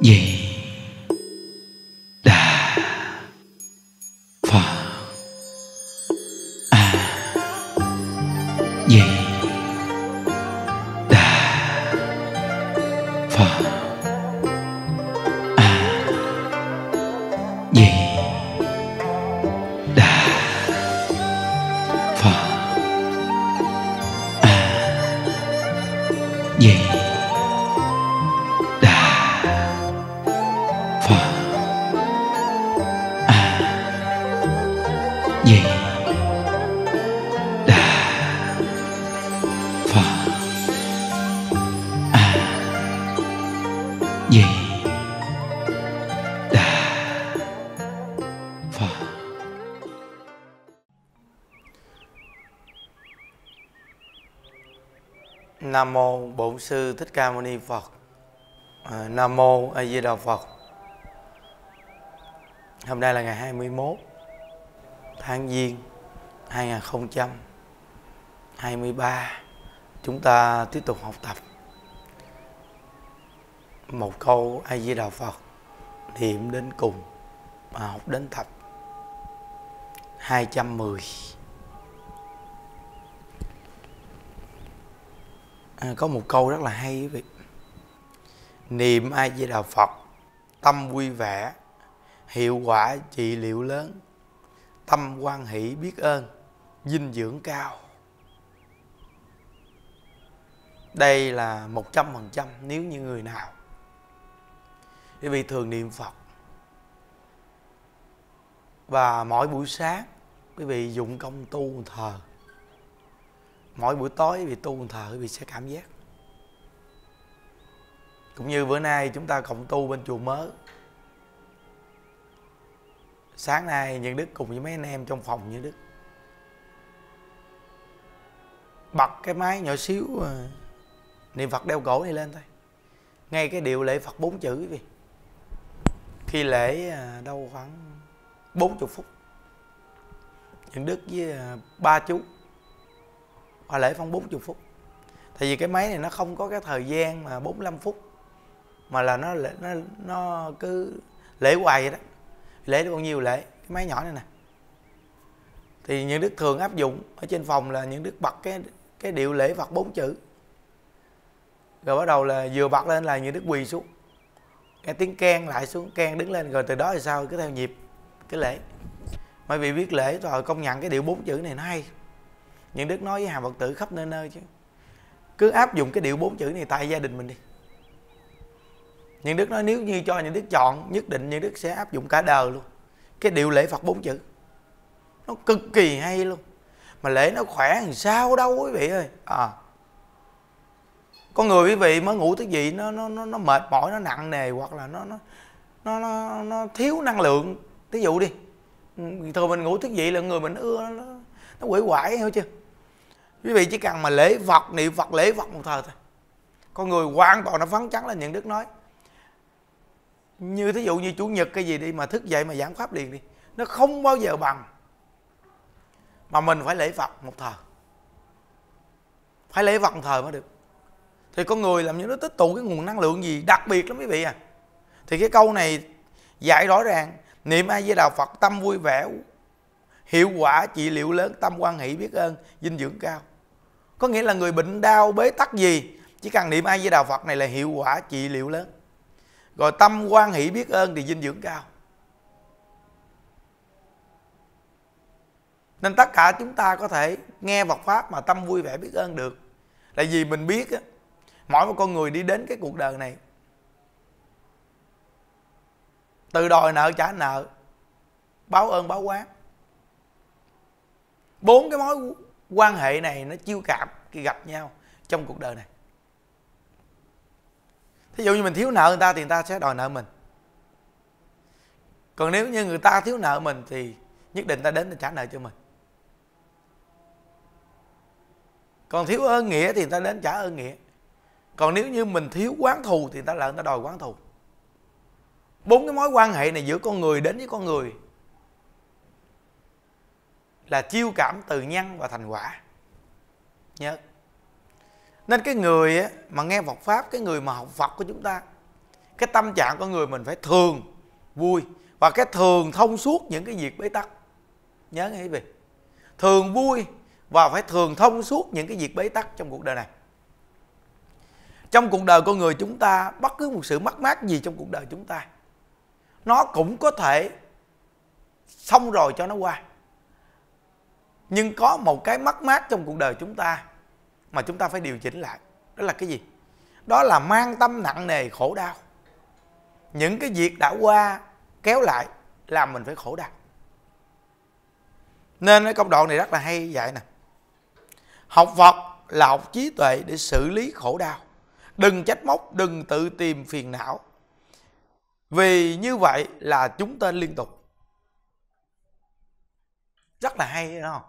vậy. Sư Thích Ca Mâu Ni Phật à, Nam Mô A Di Đà Phật Hôm nay là ngày 21 tháng Giêng 2023 Chúng ta tiếp tục học tập Một câu A Di Đà Phật Niệm đến cùng mà học đến tập 210 à, có một câu rất là hay quý vị niệm ai di đà phật tâm vui vẻ hiệu quả trị liệu lớn tâm quan hỷ biết ơn dinh dưỡng cao đây là một trăm phần trăm nếu như người nào quý vị thường niệm phật và mỗi buổi sáng quý vị dụng công tu thờ mỗi buổi tối vì tu thờ quý sẽ cảm giác cũng như bữa nay chúng ta cộng tu bên chùa mớ sáng nay những đức cùng với mấy anh em trong phòng như đức bật cái máy nhỏ xíu à, niệm phật đeo cổ này lên thôi ngay cái điệu lễ phật bốn chữ vì khi lễ à, đâu khoảng 40 phút những đức với à, ba chú họ lễ phong 40 phút tại vì cái máy này nó không có cái thời gian mà 45 phút mà là nó nó nó cứ lễ hoài vậy đó lễ được bao nhiêu lễ cái máy nhỏ này nè thì những đức thường áp dụng ở trên phòng là những đức bật cái cái điệu lễ phật bốn chữ rồi bắt đầu là vừa bật lên là những đức quỳ xuống nghe tiếng keng lại xuống keng đứng lên rồi từ đó thì sao cứ theo nhịp cái lễ mọi vị biết lễ rồi công nhận cái điệu bốn chữ này nó hay những đức nói với hàng phật tử khắp nơi nơi chứ cứ áp dụng cái điều bốn chữ này tại gia đình mình đi những đức nói nếu như cho những đức chọn nhất định những đức sẽ áp dụng cả đời luôn cái điều lễ phật bốn chữ nó cực kỳ hay luôn mà lễ nó khỏe làm sao đâu quý vị ơi à con người quý vị mới ngủ thứ gì nó nó nó, nó mệt mỏi nó nặng nề hoặc là nó nó nó nó, nó thiếu năng lượng thí dụ đi ừ, thường mình ngủ thức dậy là người mình ưa nó nó quỷ quải hiểu chưa quý vị chỉ cần mà lễ vật niệm phật lễ vật một thời thôi con người hoàn toàn nó phấn chấn lên những đức nói như thí dụ như chủ nhật cái gì đi mà thức dậy mà giảng pháp liền đi nó không bao giờ bằng mà mình phải lễ phật một thời phải lễ vật một thời mới được thì con người làm như nó tích tụ cái nguồn năng lượng gì đặc biệt lắm quý vị à thì cái câu này dạy rõ ràng niệm a di đà phật tâm vui vẻ hiệu quả trị liệu lớn tâm quan hỷ biết ơn dinh dưỡng cao có nghĩa là người bệnh đau bế tắc gì chỉ cần niệm ai với đạo phật này là hiệu quả trị liệu lớn rồi tâm quan hỷ biết ơn thì dinh dưỡng cao nên tất cả chúng ta có thể nghe Phật pháp mà tâm vui vẻ biết ơn được là vì mình biết á, mỗi một con người đi đến cái cuộc đời này từ đòi nợ trả nợ báo ơn báo quán bốn cái mối quan hệ này nó chiêu cảm khi gặp nhau trong cuộc đời này thí dụ như mình thiếu nợ người ta thì người ta sẽ đòi nợ mình còn nếu như người ta thiếu nợ mình thì nhất định ta đến để trả nợ cho mình còn thiếu ơn nghĩa thì người ta đến trả ơn nghĩa còn nếu như mình thiếu quán thù thì người ta lại người ta đòi quán thù bốn cái mối quan hệ này giữa con người đến với con người là chiêu cảm từ nhân và thành quả nhớ nên cái người mà nghe Phật pháp cái người mà học Phật của chúng ta cái tâm trạng của người mình phải thường vui và cái thường thông suốt những cái việc bế tắc nhớ nghe quý vị thường vui và phải thường thông suốt những cái việc bế tắc trong cuộc đời này trong cuộc đời con người chúng ta bất cứ một sự mắc mát gì trong cuộc đời chúng ta nó cũng có thể xong rồi cho nó qua nhưng có một cái mất mát trong cuộc đời chúng ta mà chúng ta phải điều chỉnh lại đó là cái gì đó là mang tâm nặng nề khổ đau những cái việc đã qua kéo lại làm mình phải khổ đau nên cái công đoạn này rất là hay vậy nè học phật là học trí tuệ để xử lý khổ đau đừng trách móc đừng tự tìm phiền não vì như vậy là chúng ta liên tục rất là hay đúng không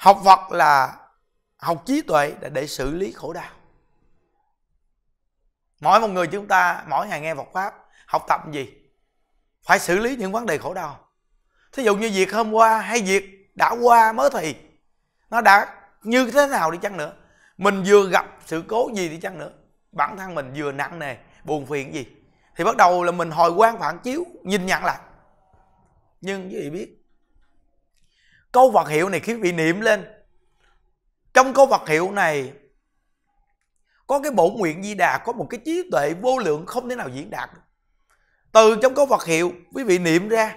học Phật là học trí tuệ để, để xử lý khổ đau mỗi một người chúng ta mỗi ngày nghe Phật pháp học tập gì phải xử lý những vấn đề khổ đau thí dụ như việc hôm qua hay việc đã qua mới thì nó đã như thế nào đi chăng nữa mình vừa gặp sự cố gì đi chăng nữa bản thân mình vừa nặng nề buồn phiền gì thì bắt đầu là mình hồi quan phản chiếu nhìn nhận lại nhưng quý vị biết câu vật hiệu này khi vị niệm lên trong câu vật hiệu này có cái bổ nguyện di đà có một cái trí tuệ vô lượng không thể nào diễn đạt từ trong câu vật hiệu quý vị niệm ra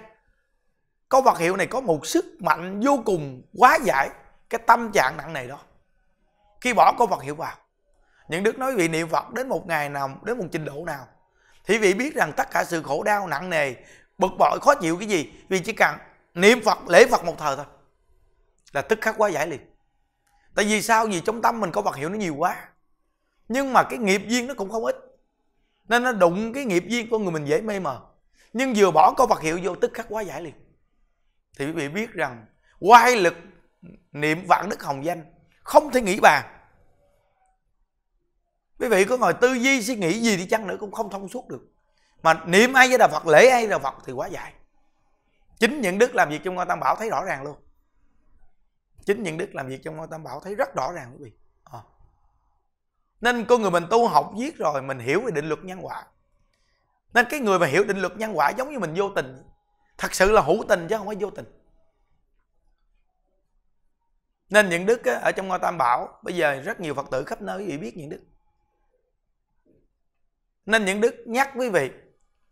câu vật hiệu này có một sức mạnh vô cùng quá giải cái tâm trạng nặng này đó khi bỏ câu vật hiệu vào những đức nói vị niệm phật đến một ngày nào đến một trình độ nào thì vị biết rằng tất cả sự khổ đau nặng nề bực bội khó chịu cái gì vì chỉ cần niệm phật lễ phật một thời thôi là tức khắc quá giải liền tại vì sao vì trong tâm mình có vật hiệu nó nhiều quá nhưng mà cái nghiệp duyên nó cũng không ít nên nó đụng cái nghiệp duyên của người mình dễ mê mờ nhưng vừa bỏ có vật hiệu vô tức khắc quá giải liền thì quý vị biết rằng quay lực niệm vạn đức hồng danh không thể nghĩ bàn quý vị có ngồi tư duy suy nghĩ gì đi chăng nữa cũng không thông suốt được mà niệm ai với đà phật lễ ai đà phật thì quá dài chính những đức làm việc trong ngôi tam bảo thấy rõ ràng luôn chính những đức làm việc trong ngôi tam bảo thấy rất rõ ràng quý vị à. nên con người mình tu học viết rồi mình hiểu về định luật nhân quả nên cái người mà hiểu định luật nhân quả giống như mình vô tình thật sự là hữu tình chứ không phải vô tình nên những đức ở trong ngôi tam bảo bây giờ rất nhiều phật tử khắp nơi quý vị biết những đức nên những đức nhắc quý vị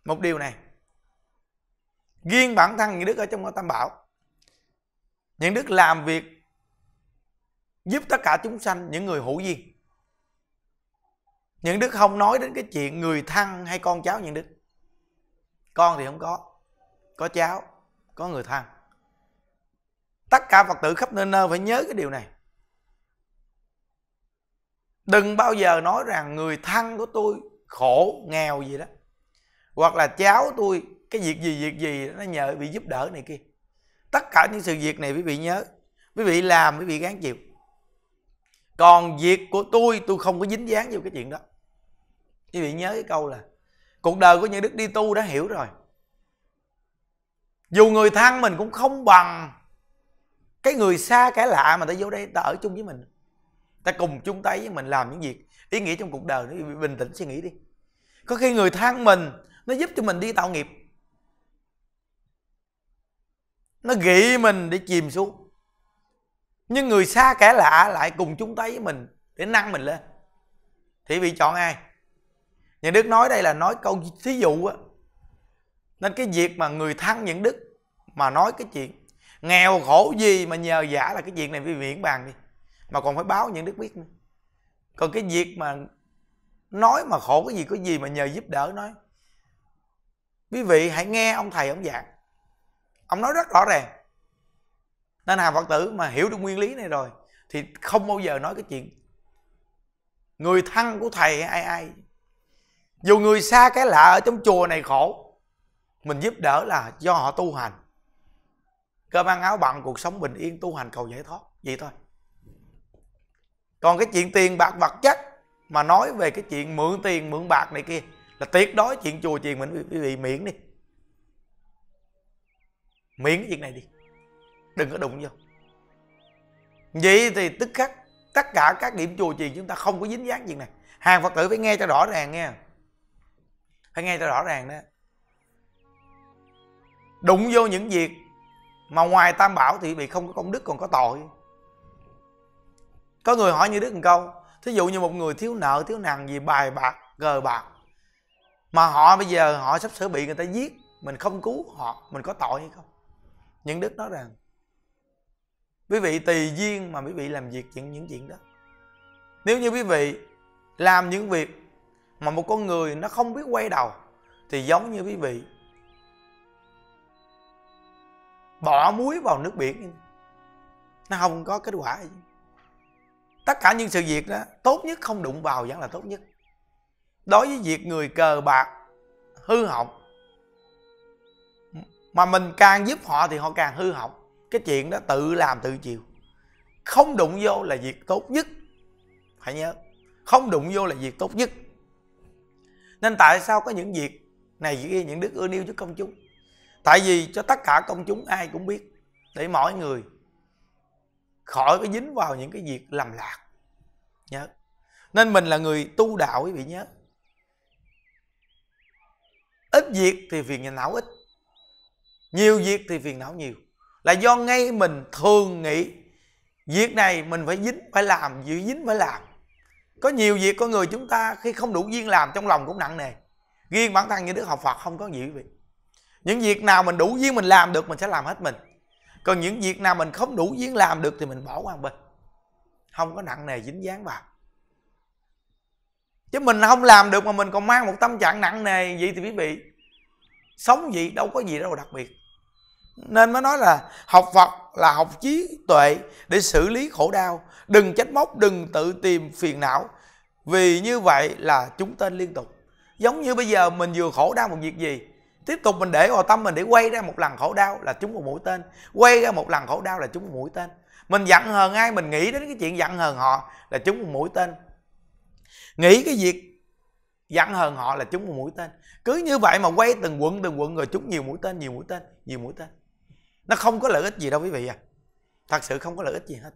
một điều này riêng bản thân những đức ở trong ngôi tam bảo những đức làm việc giúp tất cả chúng sanh những người hữu duyên những đức không nói đến cái chuyện người thân hay con cháu những đức con thì không có có cháu có người thân tất cả phật tử khắp nơi nơi phải nhớ cái điều này đừng bao giờ nói rằng người thân của tôi khổ nghèo gì đó hoặc là cháu tôi cái việc gì việc gì nó nhờ bị giúp đỡ này kia tất cả những sự việc này quý vị nhớ quý vị làm quý vị gán chịu còn việc của tôi tôi không có dính dáng vào cái chuyện đó quý vị nhớ cái câu là cuộc đời của những đức đi tu đã hiểu rồi dù người thân mình cũng không bằng cái người xa kẻ lạ mà ta vô đây ta ở chung với mình ta cùng chung tay với mình làm những việc ý nghĩa trong cuộc đời nó bình tĩnh suy nghĩ đi có khi người thân mình nó giúp cho mình đi tạo nghiệp nó gị mình để chìm xuống nhưng người xa kẻ lạ lại cùng chúng ta với mình để nâng mình lên thì bị chọn ai nhà đức nói đây là nói câu thí dụ á nên cái việc mà người thân những đức mà nói cái chuyện nghèo khổ gì mà nhờ giả là cái chuyện này quý vị bàn đi mà còn phải báo những đức biết nữa còn cái việc mà nói mà khổ cái gì có gì mà nhờ giúp đỡ nói quý vị hãy nghe ông thầy ông giảng ông nói rất rõ ràng nên hàng phật tử mà hiểu được nguyên lý này rồi thì không bao giờ nói cái chuyện người thân của thầy ai ai dù người xa cái lạ ở trong chùa này khổ mình giúp đỡ là do họ tu hành cơ ăn áo bằng cuộc sống bình yên tu hành cầu giải thoát vậy thôi còn cái chuyện tiền bạc vật chất mà nói về cái chuyện mượn tiền mượn bạc này kia là tuyệt đối chuyện chùa chuyện mình bị, bị miễn đi miễn cái chuyện này đi đừng có đụng vô vậy thì tức khắc tất cả các điểm chùa chiền chúng ta không có dính dáng gì này hàng phật tử phải nghe cho rõ ràng nghe phải nghe cho rõ ràng đó đụng vô những việc mà ngoài tam bảo thì bị không có công đức còn có tội có người hỏi như đức một câu thí dụ như một người thiếu nợ thiếu nặng gì bài bạc gờ bạc mà họ bây giờ họ sắp sửa bị người ta giết mình không cứu họ mình có tội hay không những đức nói rằng quý vị tùy duyên mà quý vị làm việc những những chuyện đó nếu như quý vị làm những việc mà một con người nó không biết quay đầu thì giống như quý vị bỏ muối vào nước biển nó không có kết quả gì tất cả những sự việc đó tốt nhất không đụng vào vẫn là tốt nhất đối với việc người cờ bạc hư hỏng mà mình càng giúp họ thì họ càng hư hỏng cái chuyện đó tự làm tự chịu không đụng vô là việc tốt nhất phải nhớ không đụng vô là việc tốt nhất nên tại sao có những việc này kia những đức ưa níu cho công chúng tại vì cho tất cả công chúng ai cũng biết để mọi người khỏi cái dính vào những cái việc lầm lạc nhớ nên mình là người tu đạo quý vị nhớ ít việc thì phiền não ít nhiều việc thì phiền não nhiều là do ngay mình thường nghĩ việc này mình phải dính phải làm giữ dính phải làm có nhiều việc con người chúng ta khi không đủ duyên làm trong lòng cũng nặng nề riêng bản thân như đức học phật không có gì quý vị những việc nào mình đủ duyên mình làm được mình sẽ làm hết mình còn những việc nào mình không đủ duyên làm được thì mình bỏ qua bên không có nặng nề dính dáng vào chứ mình không làm được mà mình còn mang một tâm trạng nặng nề vậy thì quý vị sống gì đâu có gì đâu đặc biệt nên mới nói là học Phật là học trí tuệ để xử lý khổ đau đừng trách móc đừng tự tìm phiền não vì như vậy là chúng tên liên tục giống như bây giờ mình vừa khổ đau một việc gì tiếp tục mình để vào tâm mình để quay ra một lần khổ đau là chúng một mũi tên quay ra một lần khổ đau là chúng một mũi tên mình giận hờn ai mình nghĩ đến cái chuyện giận hờn họ là chúng một mũi tên nghĩ cái việc giận hờn họ là chúng một mũi tên cứ như vậy mà quay từng quận từng quận rồi chúng nhiều mũi tên nhiều mũi tên nhiều mũi tên nó không có lợi ích gì đâu quý vị à thật sự không có lợi ích gì hết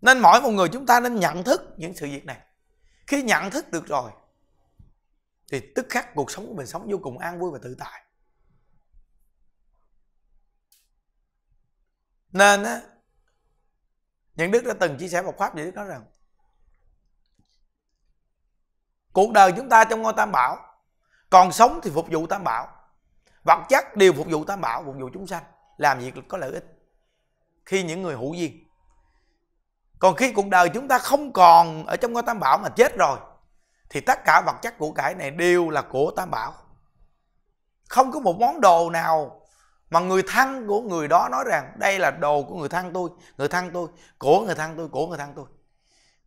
nên mỗi một người chúng ta nên nhận thức những sự việc này khi nhận thức được rồi thì tức khắc cuộc sống của mình sống vô cùng an vui và tự tại nên á những đức đã từng chia sẻ một pháp gì đức nói rằng cuộc đời chúng ta trong ngôi tam bảo còn sống thì phục vụ tam bảo vật chất đều phục vụ tam bảo phục vụ chúng sanh làm việc có lợi ích khi những người hữu duyên còn khi cuộc đời chúng ta không còn ở trong ngôi tam bảo mà chết rồi thì tất cả vật chất của cải này đều là của tam bảo không có một món đồ nào mà người thân của người đó nói rằng đây là đồ của người thân tôi người thân tôi của người thân tôi của người thân tôi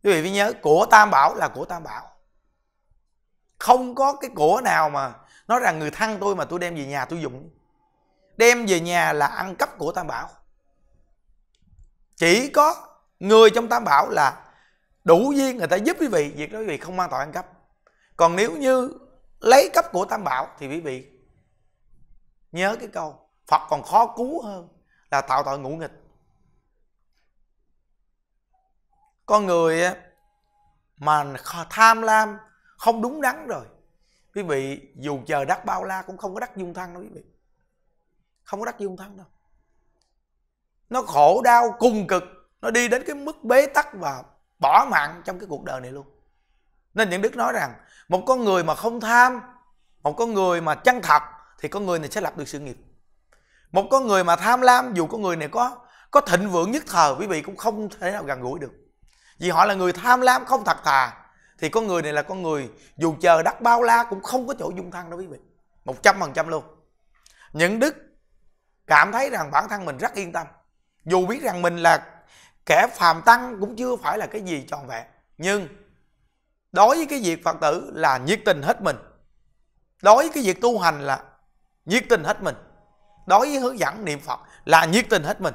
quý vị phải nhớ của tam bảo là của tam bảo không có cái của nào mà nói rằng người thân tôi mà tôi đem về nhà tôi dùng đem về nhà là ăn cắp của tam bảo chỉ có người trong tam bảo là đủ duyên người ta giúp quý vị việc đó quý vị không mang tội ăn cắp còn nếu như lấy cắp của tam bảo thì quý vị nhớ cái câu phật còn khó cứu hơn là tạo tội ngũ nghịch con người mà tham lam không đúng đắn rồi quý vị dù chờ đắc bao la cũng không có đắc dung thân đâu quý vị không có đắc dung thân đâu nó khổ đau cùng cực nó đi đến cái mức bế tắc và bỏ mạng trong cái cuộc đời này luôn nên những đức nói rằng một con người mà không tham một con người mà chân thật thì con người này sẽ lập được sự nghiệp một con người mà tham lam dù con người này có có thịnh vượng nhất thời quý vị cũng không thể nào gần gũi được vì họ là người tham lam không thật thà thì con người này là con người dù chờ đắc bao la cũng không có chỗ dung thân đâu quý vị một trăm phần trăm luôn những đức cảm thấy rằng bản thân mình rất yên tâm dù biết rằng mình là kẻ phàm tăng cũng chưa phải là cái gì trọn vẹn nhưng đối với cái việc phật tử là nhiệt tình hết mình đối với cái việc tu hành là nhiệt tình hết mình đối với hướng dẫn niệm phật là nhiệt tình hết mình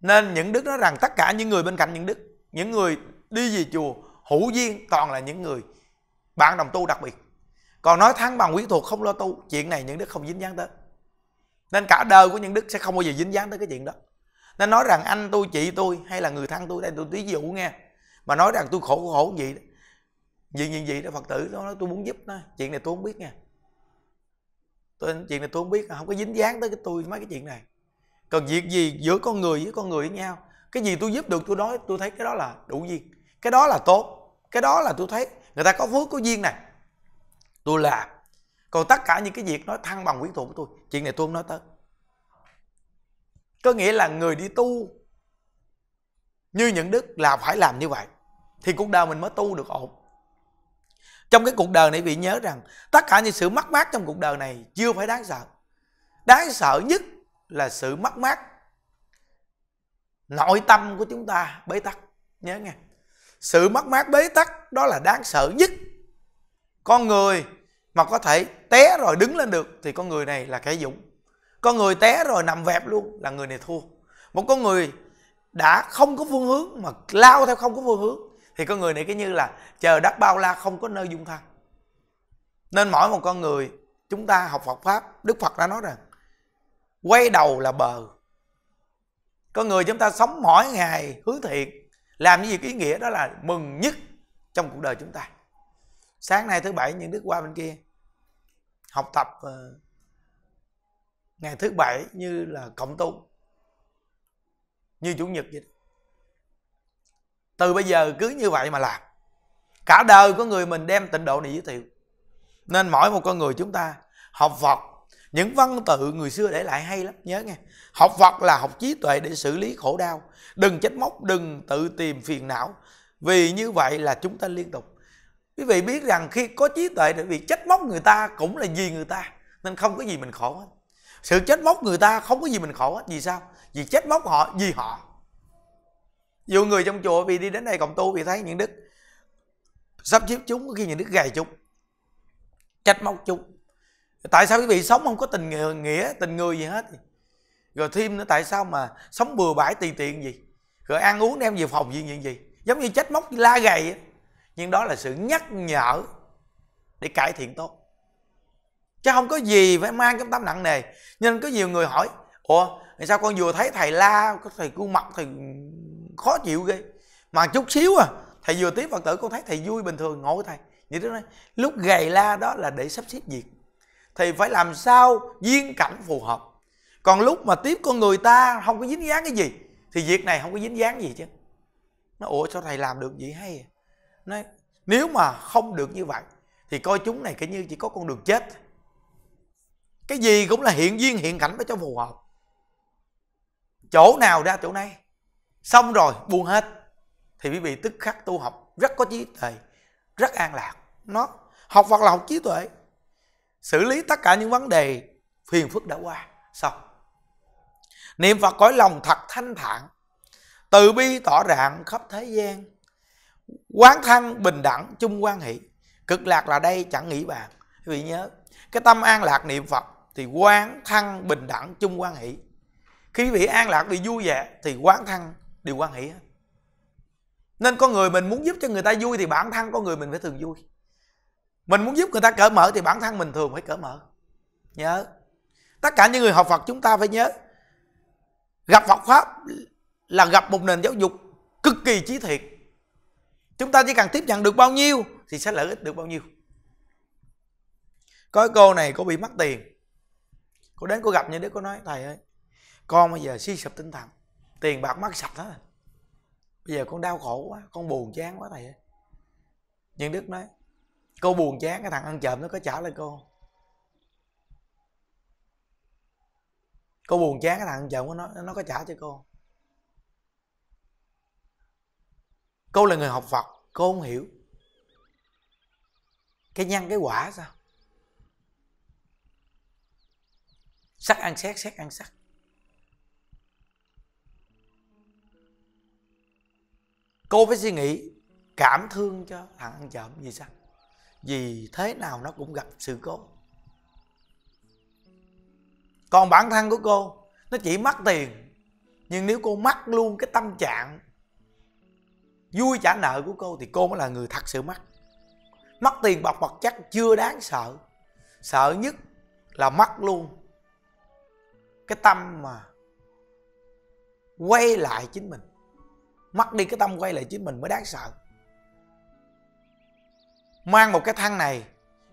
nên những đức nói rằng tất cả những người bên cạnh những đức những người đi về chùa hữu duyên toàn là những người bạn đồng tu đặc biệt còn nói thắng bằng quý thuộc không lo tu chuyện này những đức không dính dáng tới nên cả đời của những đức sẽ không bao giờ dính dáng tới cái chuyện đó nên nói rằng anh tôi chị tôi hay là người thân tôi đây tôi ví dụ nghe mà nói rằng tôi khổ khổ gì gì gì gì đó phật tử nó nói tôi muốn giúp nó chuyện này tôi không biết nha tôi chuyện này tôi không biết không có dính dáng tới cái tôi mấy cái chuyện này còn việc gì giữa con người với con người với nhau cái gì tôi giúp được tôi nói tôi thấy cái đó là đủ duyên cái đó là tốt cái đó là tôi thấy người ta có phước có duyên này tôi làm còn tất cả những cái việc nói thăng bằng quyến thuộc của tôi chuyện này tôi không nói tới có nghĩa là người đi tu như những đức là phải làm như vậy thì cuộc đời mình mới tu được ổn trong cái cuộc đời này bị nhớ rằng tất cả những sự mất mát trong cuộc đời này chưa phải đáng sợ đáng sợ nhất là sự mất mát nội tâm của chúng ta bế tắc nhớ nghe sự mất mát bế tắc đó là đáng sợ nhất con người mà có thể té rồi đứng lên được thì con người này là kẻ dũng con người té rồi nằm vẹp luôn là người này thua một con người đã không có phương hướng mà lao theo không có phương hướng thì con người này cái như là chờ đất bao la không có nơi dung thân nên mỗi một con người chúng ta học Phật pháp Đức Phật đã nói rằng quay đầu là bờ con người chúng ta sống mỗi ngày hướng thiện làm những gì ý nghĩa đó là mừng nhất trong cuộc đời chúng ta sáng nay thứ bảy những đức qua bên kia học tập ờ, ngày thứ bảy như là cộng tu như chủ nhật vậy từ bây giờ cứ như vậy mà làm cả đời của người mình đem tịnh độ này giới thiệu nên mỗi một con người chúng ta học phật những văn tự người xưa để lại hay lắm nhớ nghe học phật là học trí tuệ để xử lý khổ đau đừng trách móc đừng tự tìm phiền não vì như vậy là chúng ta liên tục quý vị biết rằng khi có trí tuệ thì quý vị trách móc người ta cũng là vì người ta nên không có gì mình khổ hết sự trách móc người ta không có gì mình khổ hết vì sao vì trách móc họ vì họ dù người trong chùa vì đi đến đây cộng tu vì thấy những đức sắp xếp chúng có khi những đức gầy chúng trách móc chúng tại sao quý vị sống không có tình nghĩa tình người gì hết rồi thêm nữa tại sao mà sống bừa bãi tùy tiện gì rồi ăn uống đem về phòng gì gì gì giống như trách móc la gầy ấy nhưng đó là sự nhắc nhở để cải thiện tốt chứ không có gì phải mang cái tấm nặng nề nên có nhiều người hỏi ủa tại sao con vừa thấy thầy la có thầy khuôn mặt thầy khó chịu ghê mà chút xíu à thầy vừa tiếp phật tử con thấy thầy vui bình thường ngồi thầy như thế này lúc gầy la đó là để sắp xếp việc thì phải làm sao duyên cảnh phù hợp còn lúc mà tiếp con người ta không có dính dáng cái gì thì việc này không có dính dáng gì chứ nó ủa sao thầy làm được vậy hay à? Nói, nếu mà không được như vậy thì coi chúng này kể như chỉ có con đường chết cái gì cũng là hiện duyên hiện cảnh mới cho phù hợp chỗ nào ra chỗ này xong rồi buông hết thì quý vị tức khắc tu học rất có trí tuệ rất an lạc nó học hoặc là học trí tuệ xử lý tất cả những vấn đề phiền phức đã qua xong niệm phật cõi lòng thật thanh thản từ bi tỏ rạng khắp thế gian quán thân bình đẳng chung quan hỷ cực lạc là đây chẳng nghĩ bàn quý vị nhớ cái tâm an lạc niệm phật thì quán thân bình đẳng chung quan hỷ khi quý vị an lạc bị vui vẻ thì quán thân đều quan hỷ nên con người mình muốn giúp cho người ta vui thì bản thân con người mình phải thường vui mình muốn giúp người ta cởi mở thì bản thân mình thường phải cởi mở nhớ tất cả những người học phật chúng ta phải nhớ gặp phật pháp là gặp một nền giáo dục cực kỳ trí thiệt chúng ta chỉ cần tiếp nhận được bao nhiêu thì sẽ lợi ích được bao nhiêu có cô này cô bị mất tiền cô đến cô gặp như đứa cô nói thầy ơi con bây giờ suy sụp tinh thần tiền bạc mất sạch hết bây giờ con đau khổ quá con buồn chán quá thầy ơi nhưng đức nói cô buồn chán cái thằng ăn trộm nó có trả lời cô cô buồn chán cái thằng ăn trộm của nó nó có trả cho cô cô là người học phật cô không hiểu cái nhân cái quả sao sắc ăn xét xét ăn sắc cô phải suy nghĩ cảm thương cho thằng ăn trộm vì sao vì thế nào nó cũng gặp sự cố còn bản thân của cô nó chỉ mất tiền nhưng nếu cô mất luôn cái tâm trạng vui trả nợ của cô thì cô mới là người thật sự mắc mắc tiền bạc vật chất chưa đáng sợ sợ nhất là mắc luôn cái tâm mà quay lại chính mình mắc đi cái tâm quay lại chính mình mới đáng sợ mang một cái thang này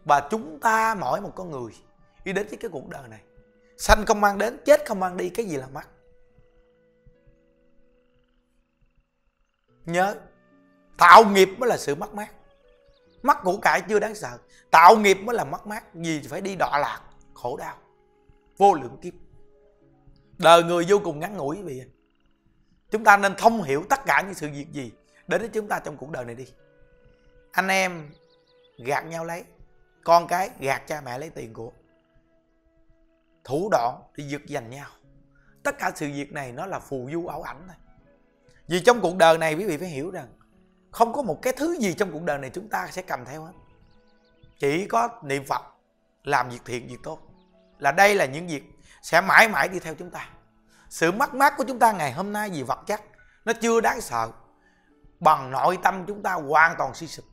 và chúng ta mỗi một con người đi đến với cái cuộc đời này sanh không mang đến chết không mang đi cái gì là mắc nhớ tạo nghiệp mới là sự mất mát mắc của cải chưa đáng sợ tạo nghiệp mới là mất mát vì phải đi đọa lạc khổ đau vô lượng kiếp đời người vô cùng ngắn ngủi quý chúng ta nên thông hiểu tất cả những sự việc gì đến với chúng ta trong cuộc đời này đi anh em gạt nhau lấy con cái gạt cha mẹ lấy tiền của thủ đoạn thì giật giành nhau tất cả sự việc này nó là phù du ảo ảnh thôi vì trong cuộc đời này quý vị phải hiểu rằng không có một cái thứ gì trong cuộc đời này chúng ta sẽ cầm theo hết chỉ có niệm phật làm việc thiện việc tốt là đây là những việc sẽ mãi mãi đi theo chúng ta sự mất mát của chúng ta ngày hôm nay vì vật chất nó chưa đáng sợ bằng nội tâm chúng ta hoàn toàn suy sụp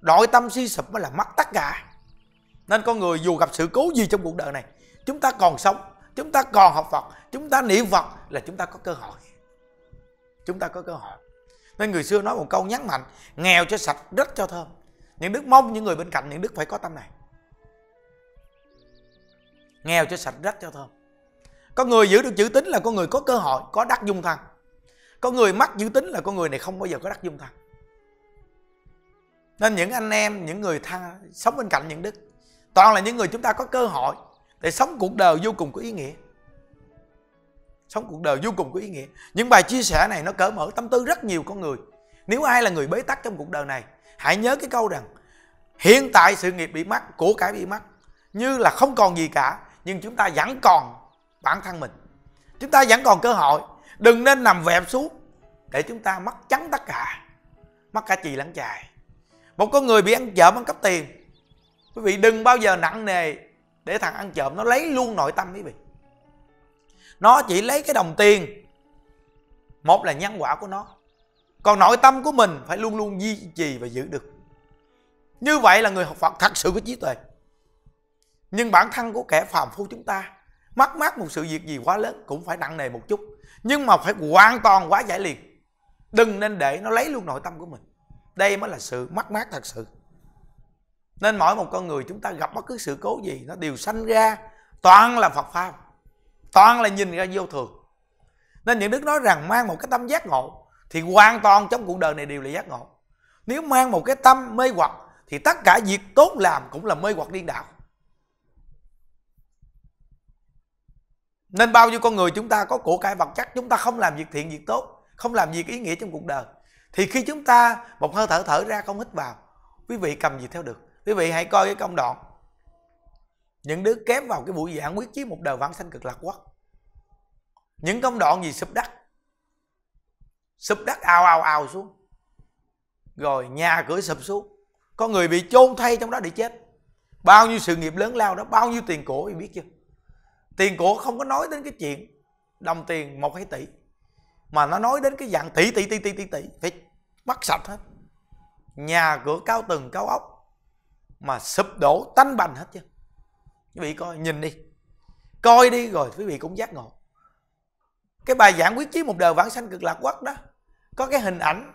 nội tâm suy sụp mới là mất tất cả nên con người dù gặp sự cố gì trong cuộc đời này chúng ta còn sống chúng ta còn học phật chúng ta niệm phật là chúng ta có cơ hội chúng ta có cơ hội nên người xưa nói một câu nhấn mạnh nghèo cho sạch rất cho thơm những đức mong những người bên cạnh những đức phải có tâm này nghèo cho sạch rất cho thơm có người giữ được chữ tính là con người có cơ hội có đắc dung thân có người mắc chữ tính là con người này không bao giờ có đắc dung thân nên những anh em những người tha, sống bên cạnh những đức toàn là những người chúng ta có cơ hội để sống cuộc đời vô cùng có ý nghĩa sống cuộc đời vô cùng có ý nghĩa những bài chia sẻ này nó cởi mở tâm tư rất nhiều con người nếu ai là người bế tắc trong cuộc đời này hãy nhớ cái câu rằng hiện tại sự nghiệp bị mất, của cái bị mất, như là không còn gì cả nhưng chúng ta vẫn còn bản thân mình chúng ta vẫn còn cơ hội đừng nên nằm vẹp suốt để chúng ta mất trắng tất cả mất cả chì lẫn chài một con người bị ăn trộm ăn cắp tiền quý vị đừng bao giờ nặng nề để thằng ăn trộm nó lấy luôn nội tâm quý vị nó chỉ lấy cái đồng tiền một là nhân quả của nó còn nội tâm của mình phải luôn luôn duy trì và giữ được như vậy là người học phật thật sự có trí tuệ nhưng bản thân của kẻ phàm phu chúng ta mắc mắc một sự việc gì quá lớn cũng phải nặng nề một chút nhưng mà phải hoàn toàn quá giải liền đừng nên để nó lấy luôn nội tâm của mình đây mới là sự mắc mắc thật sự nên mỗi một con người chúng ta gặp bất cứ sự cố gì nó đều sanh ra toàn là phật pháp toàn là nhìn ra vô thường nên những đức nói rằng mang một cái tâm giác ngộ thì hoàn toàn trong cuộc đời này đều là giác ngộ nếu mang một cái tâm mê hoặc thì tất cả việc tốt làm cũng là mê hoặc điên đạo nên bao nhiêu con người chúng ta có của cải vật chất chúng ta không làm việc thiện việc tốt không làm việc ý nghĩa trong cuộc đời thì khi chúng ta một hơi thở thở ra không hít vào quý vị cầm gì theo được quý vị hãy coi cái công đoạn những đứa kém vào cái buổi giảng quyết chí một đời vãng sanh cực lạc quốc những công đoạn gì sụp đất sụp đất ao ao ao xuống rồi nhà cửa sụp xuống có người bị chôn thay trong đó để chết bao nhiêu sự nghiệp lớn lao đó bao nhiêu tiền cổ em biết chưa tiền cổ không có nói đến cái chuyện đồng tiền một hai tỷ mà nó nói đến cái dạng tỷ tỷ tỷ tỷ tỷ tỷ phải bắt sạch hết nhà cửa cao tầng cao ốc mà sụp đổ tanh bành hết chứ quý vị coi nhìn đi coi đi rồi quý vị cũng giác ngộ cái bài giảng quyết chí một đời vãng sanh cực lạc quốc đó có cái hình ảnh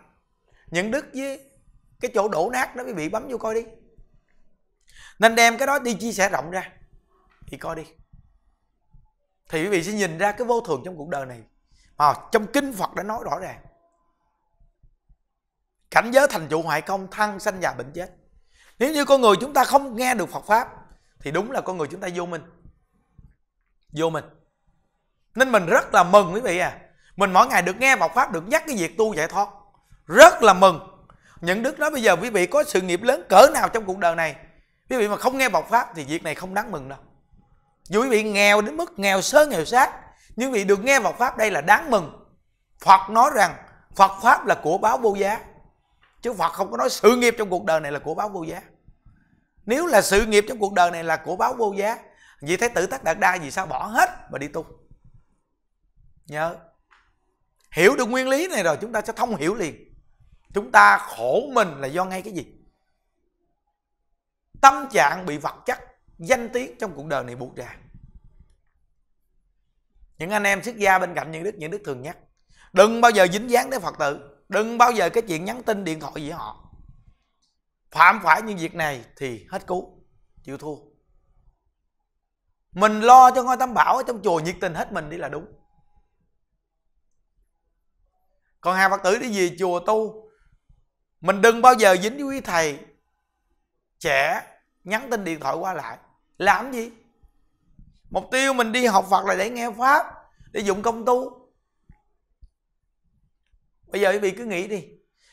những đức với cái chỗ đổ nát đó quý vị bấm vô coi đi nên đem cái đó đi chia sẻ rộng ra thì coi đi thì quý vị sẽ nhìn ra cái vô thường trong cuộc đời này mà trong kinh phật đã nói rõ ràng cảnh giới thành trụ hoại công thăng sanh già bệnh chết nếu như con người chúng ta không nghe được phật pháp thì đúng là con người chúng ta vô mình, vô mình, nên mình rất là mừng quý vị à mình mỗi ngày được nghe bọc pháp được nhắc cái việc tu giải thoát rất là mừng những đức đó bây giờ quý vị có sự nghiệp lớn cỡ nào trong cuộc đời này quý vị mà không nghe bọc pháp thì việc này không đáng mừng đâu dù quý vị nghèo đến mức nghèo sớ nghèo sát nhưng vị được nghe bọc pháp đây là đáng mừng phật nói rằng phật pháp là của báo vô giá chứ phật không có nói sự nghiệp trong cuộc đời này là của báo vô giá nếu là sự nghiệp trong cuộc đời này là của báo vô giá vì thế tử tất đạt đa vì sao bỏ hết mà đi tu nhớ hiểu được nguyên lý này rồi chúng ta sẽ thông hiểu liền chúng ta khổ mình là do ngay cái gì tâm trạng bị vật chất danh tiếng trong cuộc đời này buộc ra những anh em xuất gia bên cạnh những đức những đức thường nhắc đừng bao giờ dính dáng đến phật tử đừng bao giờ cái chuyện nhắn tin điện thoại gì họ phạm phải những việc này thì hết cứu chịu thua mình lo cho ngôi tam bảo ở trong chùa nhiệt tình hết mình đi là đúng còn hàng phật tử đi về chùa tu mình đừng bao giờ dính với quý thầy trẻ nhắn tin điện thoại qua lại làm gì mục tiêu mình đi học phật là để nghe pháp để dụng công tu bây giờ quý vị cứ nghĩ đi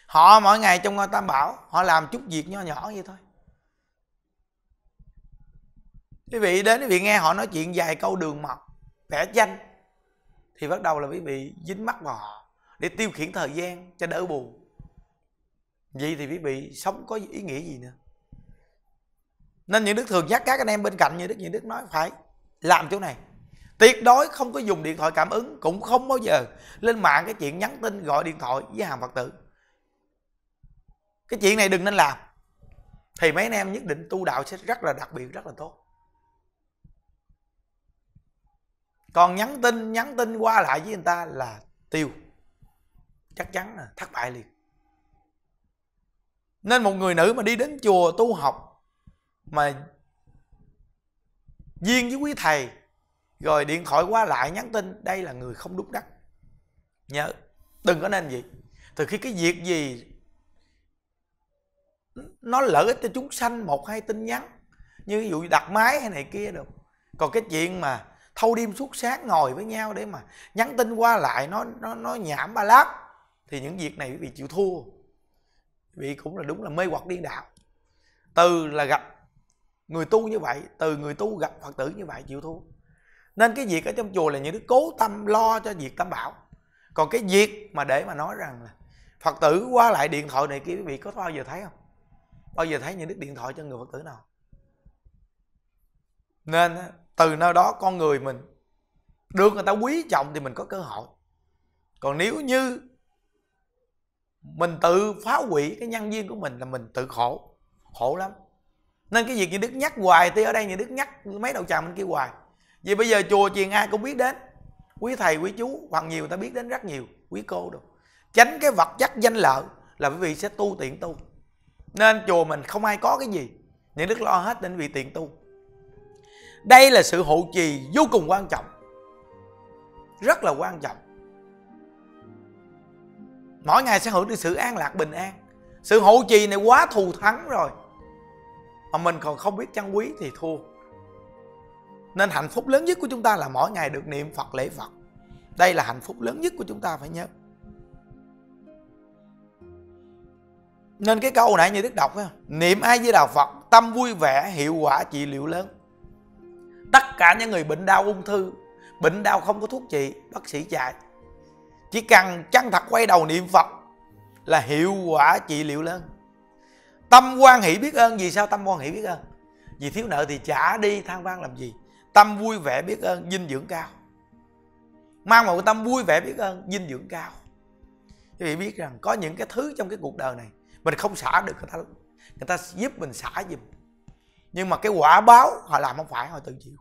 họ mỗi ngày trong ngôi tam bảo họ làm chút việc nhỏ nhỏ vậy thôi quý vị đến quý vị nghe họ nói chuyện vài câu đường mọc vẽ danh thì bắt đầu là quý vị dính mắt vào họ để tiêu khiển thời gian cho đỡ buồn vậy thì quý vị sống có ý nghĩa gì nữa nên những đức thường nhắc các anh em bên cạnh như đức những đức nói phải làm chỗ này tuyệt đối không có dùng điện thoại cảm ứng cũng không bao giờ lên mạng cái chuyện nhắn tin gọi điện thoại với hàng phật tử cái chuyện này đừng nên làm thì mấy anh em nhất định tu đạo sẽ rất là đặc biệt rất là tốt còn nhắn tin nhắn tin qua lại với người ta là tiêu chắc chắn là thất bại liền nên một người nữ mà đi đến chùa tu học mà duyên với quý thầy rồi điện thoại qua lại nhắn tin đây là người không đúng đắn nhớ đừng có nên gì từ khi cái việc gì nó lợi ích cho chúng sanh một hai tin nhắn như ví dụ đặt máy hay này kia được còn cái chuyện mà thâu đêm suốt sáng ngồi với nhau để mà nhắn tin qua lại nó nó nó nhảm ba lát thì những việc này bị chịu thua quý cũng là đúng là mê hoặc điên đạo từ là gặp người tu như vậy từ người tu gặp phật tử như vậy chịu thua nên cái việc ở trong chùa là những đứa cố tâm lo cho việc tam bảo còn cái việc mà để mà nói rằng là phật tử qua lại điện thoại này kia quý vị có bao giờ thấy không bao giờ thấy những đức điện thoại cho người phật tử nào nên từ nơi đó con người mình được người ta quý trọng thì mình có cơ hội còn nếu như mình tự phá hủy cái nhân duyên của mình là mình tự khổ khổ lắm nên cái việc như đức nhắc hoài thì ở đây như đức nhắc mấy đầu chào mình kia hoài vì bây giờ chùa chiền ai cũng biết đến quý thầy quý chú hoặc nhiều người ta biết đến rất nhiều quý cô đâu tránh cái vật chất danh lợi là quý vị sẽ tu tiện tu nên chùa mình không ai có cái gì Những đức lo hết đến vị tiền tu Đây là sự hộ trì vô cùng quan trọng Rất là quan trọng Mỗi ngày sẽ hưởng được sự an lạc bình an Sự hộ trì này quá thù thắng rồi Mà mình còn không biết trân quý thì thua Nên hạnh phúc lớn nhất của chúng ta là mỗi ngày được niệm Phật lễ Phật Đây là hạnh phúc lớn nhất của chúng ta phải nhớ nên cái câu nãy như đức đọc niệm ai với đà phật tâm vui vẻ hiệu quả trị liệu lớn tất cả những người bệnh đau ung thư bệnh đau không có thuốc trị bác sĩ chạy chỉ cần chân thật quay đầu niệm phật là hiệu quả trị liệu lớn tâm quan hỷ biết ơn vì sao tâm quan hỷ biết ơn vì thiếu nợ thì trả đi than vang làm gì tâm vui vẻ biết ơn dinh dưỡng cao mang một tâm vui vẻ biết ơn dinh dưỡng cao quý vị biết rằng có những cái thứ trong cái cuộc đời này mình không xả được người ta người ta giúp mình xả giùm nhưng mà cái quả báo họ làm không phải họ tự chịu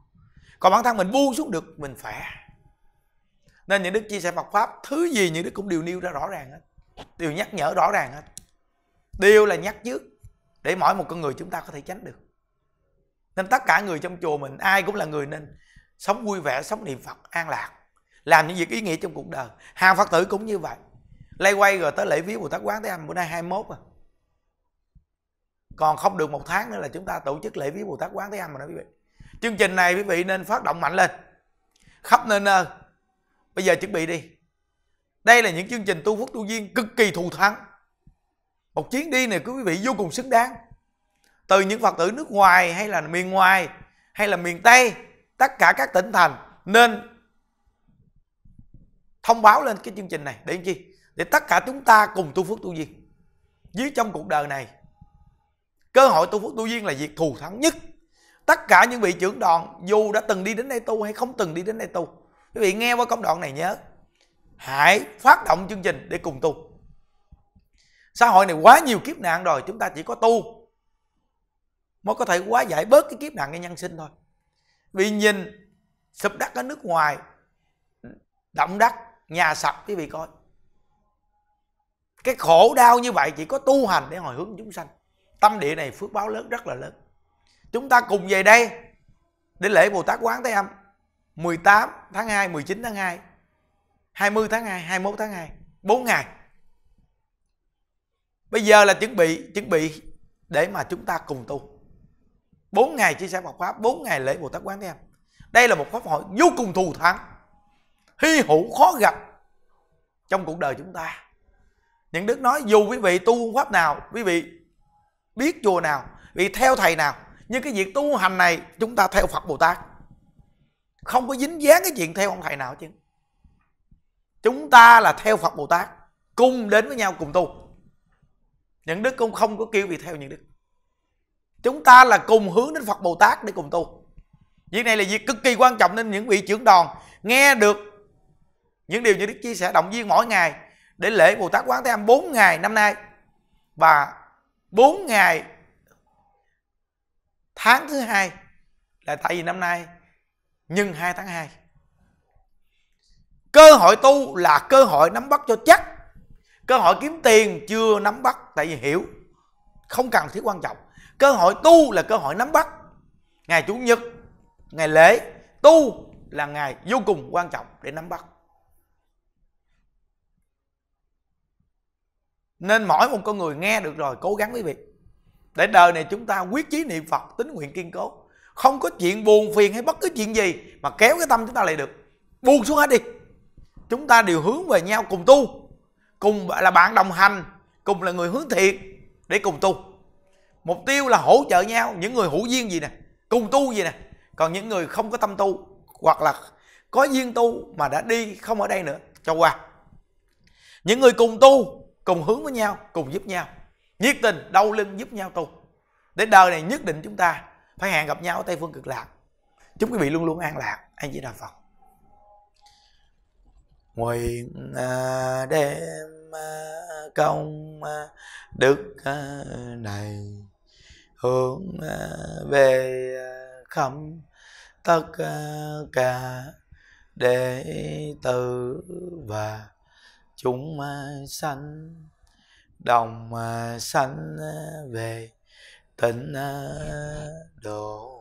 còn bản thân mình buông xuống được mình phải nên những đức chia sẻ Phật pháp thứ gì những đức cũng đều nêu ra rõ ràng hết đều nhắc nhở rõ ràng hết đều là nhắc trước để mỗi một con người chúng ta có thể tránh được nên tất cả người trong chùa mình ai cũng là người nên sống vui vẻ sống niệm Phật an lạc làm những việc ý nghĩa trong cuộc đời hàng Phật tử cũng như vậy lay quay rồi tới lễ viếng Bồ Tát quán tới âm bữa nay 21 à còn không được một tháng nữa là chúng ta tổ chức lễ viếng bồ tát quán thế âm rồi đó quý vị chương trình này quý vị nên phát động mạnh lên khắp nơi nơi bây giờ chuẩn bị đi đây là những chương trình tu phước tu duyên cực kỳ thù thắng một chuyến đi này quý vị vô cùng xứng đáng từ những phật tử nước ngoài hay là miền ngoài hay là miền tây tất cả các tỉnh thành nên thông báo lên cái chương trình này để làm chi để tất cả chúng ta cùng tu phước tu duyên dưới trong cuộc đời này cơ hội tu phước tu duyên là việc thù thắng nhất tất cả những vị trưởng đoàn dù đã từng đi đến đây tu hay không từng đi đến đây tu quý vị nghe qua công đoạn này nhớ hãy phát động chương trình để cùng tu xã hội này quá nhiều kiếp nạn rồi chúng ta chỉ có tu mới có thể quá giải bớt cái kiếp nạn cái nhân sinh thôi vì nhìn sụp đất ở nước ngoài động đất nhà sập quý vị coi cái khổ đau như vậy chỉ có tu hành để hồi hướng chúng sanh tâm địa này phước báo lớn rất là lớn chúng ta cùng về đây để lễ Bồ Tát Quán Thế Âm 18 tháng 2, 19 tháng 2 20 tháng 2, 21 tháng 2 4 ngày Bây giờ là chuẩn bị Chuẩn bị để mà chúng ta cùng tu 4 ngày chia sẻ Phật Pháp 4 ngày lễ Bồ Tát Quán Thế Âm Đây là một pháp hội vô cùng thù thắng Hy hữu khó gặp Trong cuộc đời chúng ta Những đức nói dù quý vị tu pháp nào Quý vị biết chùa nào vì theo thầy nào nhưng cái việc tu hành này chúng ta theo phật bồ tát không có dính dáng cái chuyện theo ông thầy nào chứ chúng ta là theo phật bồ tát cùng đến với nhau cùng tu những đức cũng không có kêu vì theo những đức chúng ta là cùng hướng đến phật bồ tát để cùng tu việc này là việc cực kỳ quan trọng nên những vị trưởng đoàn nghe được những điều như đức chia sẻ động viên mỗi ngày để lễ bồ tát quán thế âm bốn ngày năm nay và 4 ngày tháng thứ hai là tại vì năm nay nhưng 2 tháng 2 cơ hội tu là cơ hội nắm bắt cho chắc cơ hội kiếm tiền chưa nắm bắt tại vì hiểu không cần thiết quan trọng cơ hội tu là cơ hội nắm bắt ngày chủ nhật ngày lễ tu là ngày vô cùng quan trọng để nắm bắt nên mỗi một con người nghe được rồi cố gắng quý vị để đời này chúng ta quyết chí niệm phật tính nguyện kiên cố không có chuyện buồn phiền hay bất cứ chuyện gì mà kéo cái tâm chúng ta lại được buồn xuống hết đi chúng ta đều hướng về nhau cùng tu cùng là bạn đồng hành cùng là người hướng thiện để cùng tu mục tiêu là hỗ trợ nhau những người hữu duyên gì nè cùng tu gì nè còn những người không có tâm tu hoặc là có duyên tu mà đã đi không ở đây nữa cho qua những người cùng tu cùng hướng với nhau cùng giúp nhau nhiệt tình đau lưng giúp nhau tu để đời này nhất định chúng ta phải hẹn gặp nhau ở tây phương cực lạc chúc quý vị luôn luôn an lạc an chỉ đà phật nguyện đem à, công à, đức à, này hướng về khắp tất cả đệ tử và chúng sanh đồng sanh à, về tịnh à, độ